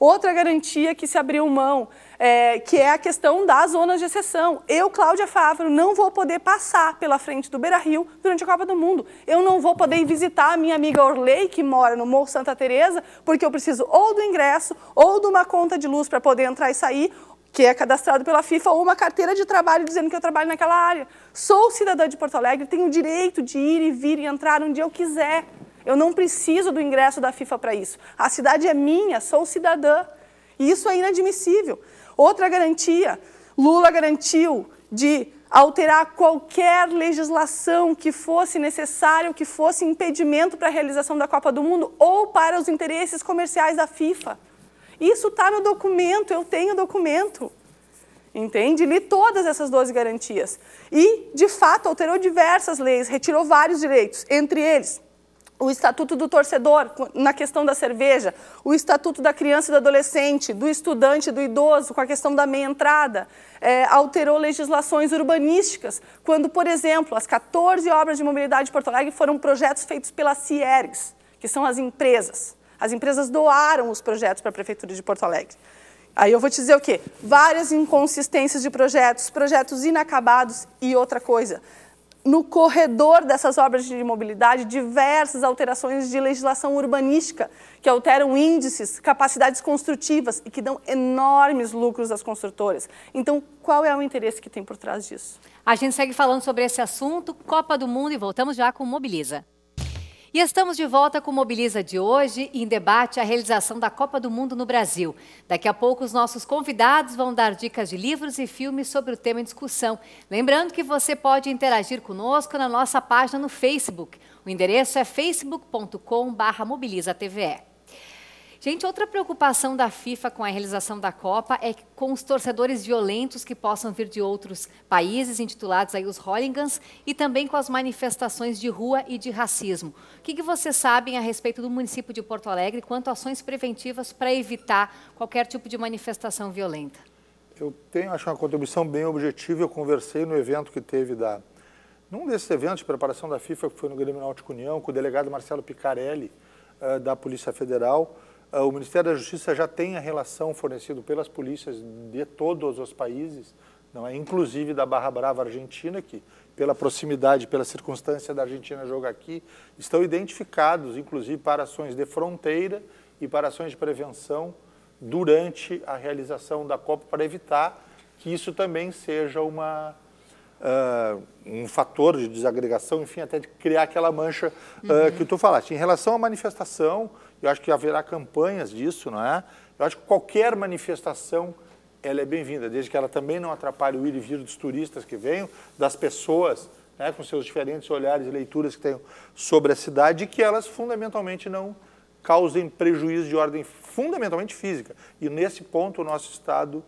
Outra garantia que se abriu mão, é, que é a questão das zonas de exceção. Eu, Cláudia Fávaro, não vou poder passar pela frente do Beira-Rio durante a Copa do Mundo. Eu não vou poder visitar a minha amiga Orley, que mora no Morro Santa Teresa, porque eu preciso ou do ingresso ou de uma conta de luz para poder entrar e sair, que é cadastrado pela FIFA, ou uma carteira de trabalho dizendo que eu trabalho naquela área. Sou cidadã de Porto Alegre, tenho o direito de ir e vir e entrar onde eu quiser. Eu não preciso do ingresso da FIFA para isso. A cidade é minha, sou cidadã. E isso é inadmissível. Outra garantia: Lula garantiu de alterar qualquer legislação que fosse necessário, que fosse impedimento para a realização da Copa do Mundo ou para os interesses comerciais da FIFA. Isso está no documento, eu tenho documento. Entende? Li todas essas 12 garantias. E, de fato, alterou diversas leis, retirou vários direitos, entre eles o Estatuto do Torcedor, na questão da cerveja, o Estatuto da Criança e do Adolescente, do Estudante e do Idoso, com a questão da meia-entrada, é, alterou legislações urbanísticas, quando, por exemplo, as 14 obras de mobilidade de Porto Alegre foram projetos feitos pela CIERGs, que são as empresas. As empresas doaram os projetos para a Prefeitura de Porto Alegre. Aí eu vou te dizer o quê? Várias inconsistências de projetos, projetos inacabados e outra coisa no corredor dessas obras de mobilidade diversas alterações de legislação urbanística, que alteram índices, capacidades construtivas e que dão enormes lucros às construtoras. Então, qual é o interesse que tem por trás disso? A gente segue falando sobre esse assunto, Copa do Mundo, e voltamos já com Mobiliza. E estamos de volta com Mobiliza de hoje, em debate a realização da Copa do Mundo no Brasil. Daqui a pouco, os nossos convidados vão dar dicas de livros e filmes sobre o tema em discussão. Lembrando que você pode interagir conosco na nossa página no Facebook. O endereço é facebook.com.br mobilizatve. Gente, outra preocupação da FIFA com a realização da Copa é com os torcedores violentos que possam vir de outros países, intitulados aí os hooligans, e também com as manifestações de rua e de racismo. O que, que vocês sabem a respeito do município de Porto Alegre quanto a ações preventivas para evitar qualquer tipo de manifestação violenta? Eu tenho, acho, uma contribuição bem objetiva. Eu conversei no evento que teve da... Num desses eventos de preparação da FIFA, que foi no Grêmio Náutico União, com o delegado Marcelo Picarelli, eh, da Polícia Federal, ah, o Ministério da Justiça já tem a relação fornecida pelas polícias de todos os países, não é? inclusive da Barra Brava Argentina, que pela proximidade, pela circunstância da Argentina jogar aqui, estão identificados, inclusive para ações de fronteira e para ações de prevenção durante a realização da Copa, para evitar que isso também seja uma, uh, um fator de desagregação, enfim, até de criar aquela mancha uh, uhum. que tu falaste. Em relação à manifestação, eu acho que haverá campanhas disso, não é? Eu acho que qualquer manifestação ela é bem-vinda, desde que ela também não atrapalhe o ir e vir dos turistas que venham, das pessoas, né, com seus diferentes olhares e leituras que tenham sobre a cidade, e que elas fundamentalmente não causem prejuízo de ordem fundamentalmente física. E nesse ponto o nosso Estado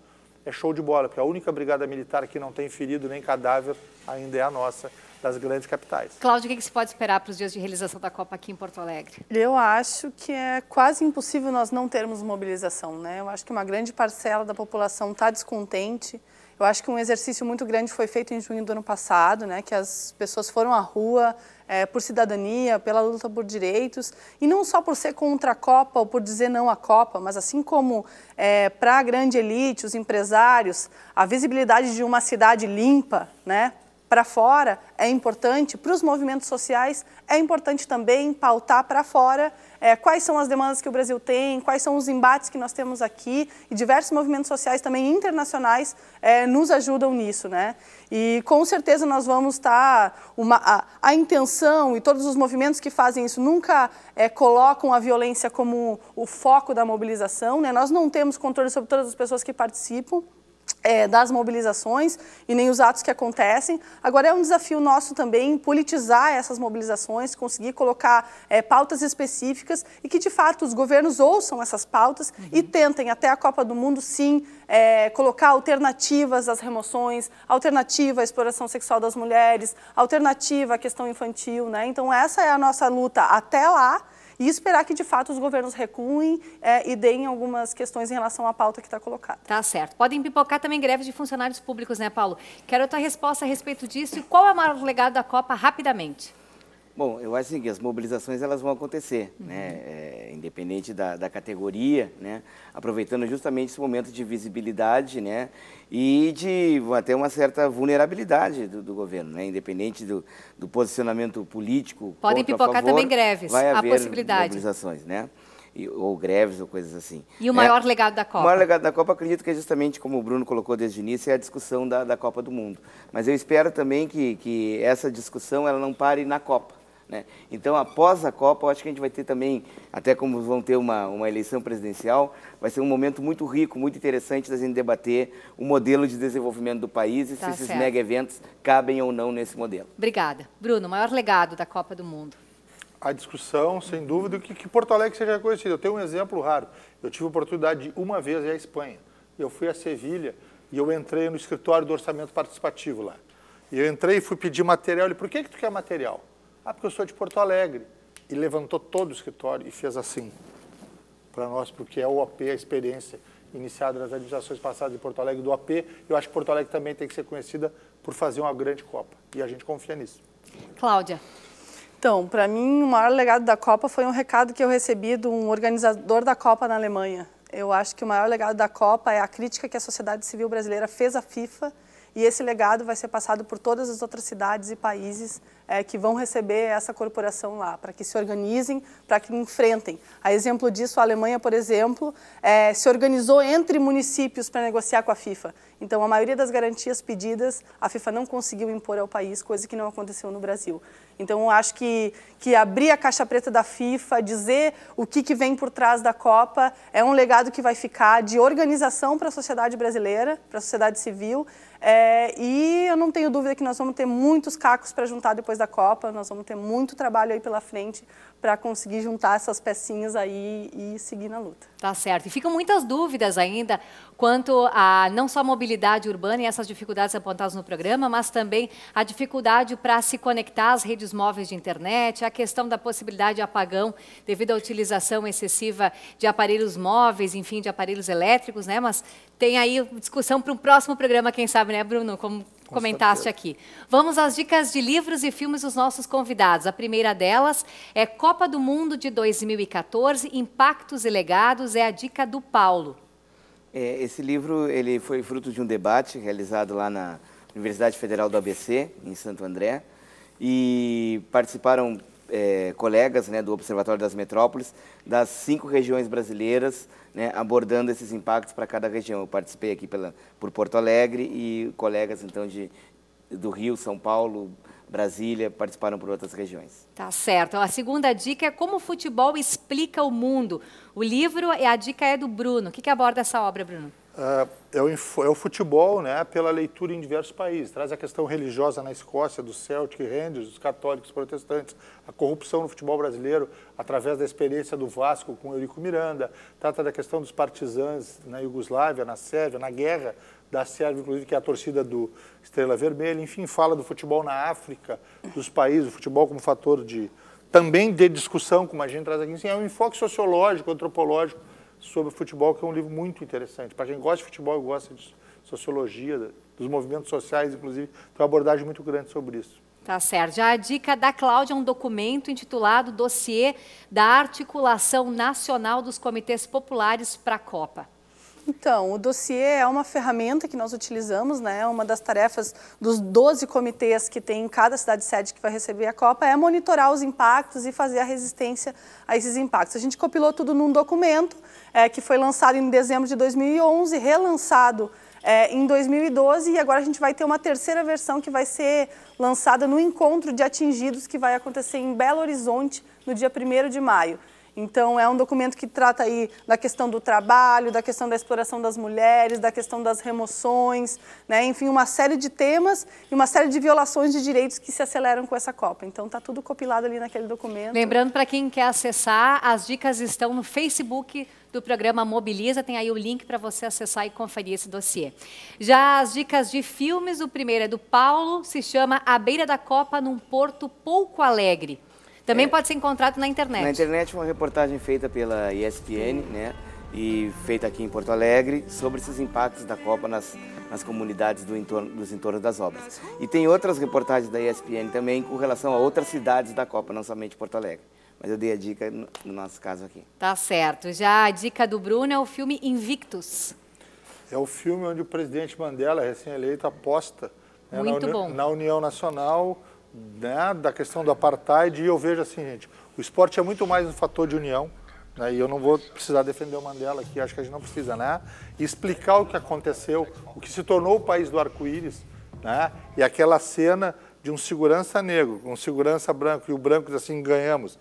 é show de bola, porque a única brigada militar que não tem ferido nem cadáver ainda é a nossa, das grandes capitais. Cláudia, o que, que se pode esperar para os dias de realização da Copa aqui em Porto Alegre? Eu acho que é quase impossível nós não termos mobilização, né? Eu acho que uma grande parcela da população está descontente, eu acho que um exercício muito grande foi feito em junho do ano passado, né, que as pessoas foram à rua é, por cidadania, pela luta por direitos, e não só por ser contra a Copa ou por dizer não à Copa, mas assim como é, para a grande elite, os empresários, a visibilidade de uma cidade limpa, né, para fora é importante, para os movimentos sociais é importante também pautar para fora é, quais são as demandas que o Brasil tem, quais são os embates que nós temos aqui e diversos movimentos sociais também internacionais é, nos ajudam nisso, né? E com certeza nós vamos estar tá, uma, a, a, intenção e todos os movimentos que fazem isso nunca é, colocam a violência como o foco da mobilização, né? Nós não temos controle sobre todas as pessoas que participam é, das mobilizações e nem os atos que acontecem. Agora é um desafio nosso também politizar essas mobilizações, conseguir colocar é, pautas específicas e que de fato os governos ouçam essas pautas uhum. e tentem até a Copa do Mundo sim é, colocar alternativas às remoções, alternativa à exploração sexual das mulheres, alternativa à questão infantil, né? Então essa é a nossa luta até lá e esperar que, de fato, os governos recuem é, e deem algumas questões em relação à pauta que está colocada. Tá certo. Podem pipocar também greves de funcionários públicos, né, Paulo? Quero a tua resposta a respeito disso e qual é o maior legado da Copa rapidamente. Bom, eu acho que as mobilizações elas vão acontecer, uhum. né? É, independente da, da categoria, né? aproveitando justamente esse momento de visibilidade né? e de até uma certa vulnerabilidade do, do governo, né? independente do, do posicionamento político. Podem pipocar favor, também greves, vai haver a possibilidade. Mobilizações, né? ou greves ou coisas assim. E o né? maior é, legado da Copa? O maior legado da Copa, acredito que é justamente como o Bruno colocou desde o início, é a discussão da, da Copa do Mundo. Mas eu espero também que, que essa discussão ela não pare na Copa. Né? Então, após a Copa, eu acho que a gente vai ter também, até como vão ter uma, uma eleição presidencial, vai ser um momento muito rico, muito interessante da gente debater o modelo de desenvolvimento do país e tá se certo. esses mega eventos cabem ou não nesse modelo. Obrigada. Bruno, maior legado da Copa do Mundo? A discussão, sem dúvida, que, que Porto Alegre seja conhecida. Eu tenho um exemplo raro. Eu tive a oportunidade de uma vez ir à Espanha. Eu fui a Sevilha e eu entrei no escritório do orçamento participativo lá. E eu entrei e fui pedir material. Ele, por que, que tu quer material? Ah, porque eu sou de Porto Alegre. E levantou todo o escritório e fez assim para nós, porque é o AP, a experiência iniciada nas administrações passadas de Porto Alegre do AP. Eu acho que Porto Alegre também tem que ser conhecida por fazer uma grande Copa. E a gente confia nisso. Cláudia. Então, para mim, o maior legado da Copa foi um recado que eu recebi de um organizador da Copa na Alemanha. Eu acho que o maior legado da Copa é a crítica que a sociedade civil brasileira fez à FIFA e esse legado vai ser passado por todas as outras cidades e países é, que vão receber essa corporação lá, para que se organizem, para que enfrentem. A exemplo disso, a Alemanha, por exemplo, é, se organizou entre municípios para negociar com a FIFA. Então, a maioria das garantias pedidas, a FIFA não conseguiu impor ao país, coisa que não aconteceu no Brasil. Então, acho que, que abrir a caixa preta da FIFA, dizer o que, que vem por trás da Copa, é um legado que vai ficar de organização para a sociedade brasileira, para a sociedade civil. É, e eu não tenho dúvida que nós vamos ter muitos cacos para juntar depois depois da Copa, nós vamos ter muito trabalho aí pela frente para conseguir juntar essas pecinhas aí e seguir na luta. Tá certo. E ficam muitas dúvidas ainda quanto a não só a mobilidade urbana e essas dificuldades apontadas no programa, mas também a dificuldade para se conectar às redes móveis de internet, a questão da possibilidade de apagão devido à utilização excessiva de aparelhos móveis, enfim, de aparelhos elétricos, né? Mas tem aí discussão para um próximo programa, quem sabe, né, Bruno? Como comentaste aqui. Vamos às dicas de livros e filmes dos nossos convidados. A primeira delas é Copa do Mundo de 2014, Impactos e Legados, é a dica do Paulo. É, esse livro ele foi fruto de um debate realizado lá na Universidade Federal do ABC, em Santo André, e participaram é, colegas né, do Observatório das Metrópoles das cinco regiões brasileiras, né, abordando esses impactos para cada região. Eu participei aqui pela, por Porto Alegre e colegas então de, do Rio, São Paulo, Brasília, participaram por outras regiões. Tá certo. A segunda dica é como o futebol explica o mundo. O livro, é a dica é do Bruno. O que, que aborda essa obra, Bruno? É, é o, é o futebol, né, pela leitura em diversos países. Traz a questão religiosa na Escócia, do Celtic Rangers, dos católicos protestantes, a corrupção no futebol brasileiro através da experiência do Vasco com Eurico Miranda, trata da questão dos partisans na Iugoslávia, na Sérvia, na guerra da Sérvia, inclusive, que é a torcida do Estrela Vermelha, enfim, fala do futebol na África, dos países, o futebol como fator de também de discussão, como a gente traz aqui, assim, é um enfoque sociológico, antropológico sobre futebol, que é um livro muito interessante. Para quem gosta de futebol e gosta de sociologia, dos movimentos sociais, inclusive, tem uma abordagem muito grande sobre isso. Tá certo. Já a dica da Cláudia é um documento intitulado Dossiê da Articulação Nacional dos Comitês Populares para a Copa. Então, o dossiê é uma ferramenta que nós utilizamos, né? Uma das tarefas dos 12 comitês que tem em cada cidade sede que vai receber a Copa é monitorar os impactos e fazer a resistência a esses impactos. A gente compilou tudo num documento é, que foi lançado em dezembro de 2011, relançado é, em 2012 e agora a gente vai ter uma terceira versão que vai ser lançada no encontro de atingidos que vai acontecer em Belo Horizonte no dia 1 de maio. Então, é um documento que trata aí da questão do trabalho, da questão da exploração das mulheres, da questão das remoções, né? enfim, uma série de temas e uma série de violações de direitos que se aceleram com essa Copa. Então, está tudo copilado ali naquele documento. Lembrando, para quem quer acessar, as dicas estão no Facebook do programa Mobiliza. Tem aí o link para você acessar e conferir esse dossiê. Já as dicas de filmes, o primeiro é do Paulo, se chama A Beira da Copa num Porto Pouco Alegre. Também é, pode ser encontrado na internet. Na internet, uma reportagem feita pela ESPN, né? E feita aqui em Porto Alegre, sobre esses impactos da Copa nas, nas comunidades do entorno, dos entornos das obras. E tem outras reportagens da ESPN também com relação a outras cidades da Copa, não somente Porto Alegre. Mas eu dei a dica no, nosso caso aqui. Tá certo. Já a dica do Bruno é o filme Invictus. É o filme onde o presidente Mandela, recém-eleito, aposta né, Muito na, bom. na União Nacional né, da questão do apartheid e eu vejo assim, gente, o esporte é muito mais um fator de união, né, e eu não vou precisar defender o Mandela aqui, acho que a gente não precisa, né? E explicar o que aconteceu, o que se tornou o país do arco-íris, né? E aquela cena de um segurança negro, um segurança branco, e o branco diz assim, ganhamos.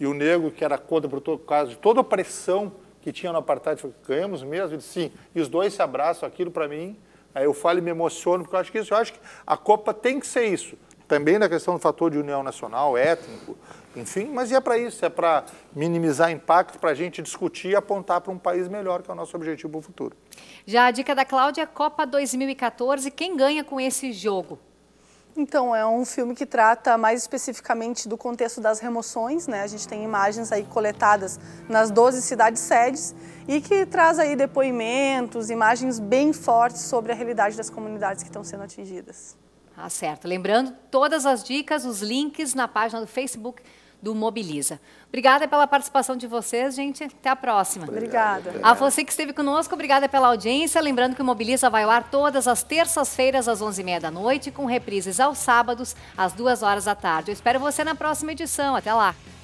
E o negro, que era contra, por todo caso, de toda a pressão que tinha no apartheid, falou, ganhamos mesmo? Ele disse, sim. E os dois se abraçam, aquilo para mim, aí eu falo e me emociono, porque eu acho que isso, eu acho que a Copa tem que ser isso também da questão do fator de união nacional, étnico, enfim, mas é para isso, é para minimizar impacto, para a gente discutir e apontar para um país melhor, que é o nosso objetivo para o futuro. Já a dica da Cláudia, Copa 2014, quem ganha com esse jogo? Então, é um filme que trata mais especificamente do contexto das remoções, né? A gente tem imagens aí coletadas nas 12 cidades sedes e que traz aí depoimentos, imagens bem fortes sobre a realidade das comunidades que estão sendo atingidas certo. Lembrando, todas as dicas, os links na página do Facebook do Mobiliza. Obrigada pela participação de vocês, gente. Até a próxima. Obrigada. A você que esteve conosco, obrigada pela audiência. Lembrando que o Mobiliza vai ao ar todas as terças-feiras, às 11h30 da noite, com reprises aos sábados, às 2 horas da tarde. Eu espero você na próxima edição. Até lá.